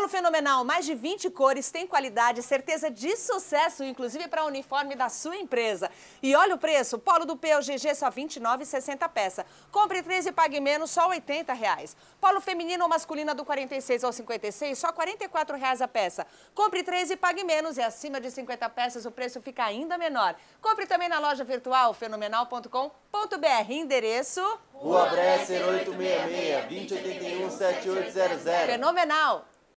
Polo Fenomenal, mais de 20 cores, tem qualidade, certeza de sucesso, inclusive para o uniforme da sua empresa. E olha o preço, Polo do P só R$ 29,60 peça. Compre 13 e pague menos, só R$ 80,00. Polo feminino ou masculino do 46 ao 56, só R$ 44,00 a peça. Compre 13 e pague menos e acima de 50 peças o preço fica ainda menor. Compre também na loja virtual fenomenal.com.br, endereço... Rua Bresser 866, 2081 7800. Fenomenal!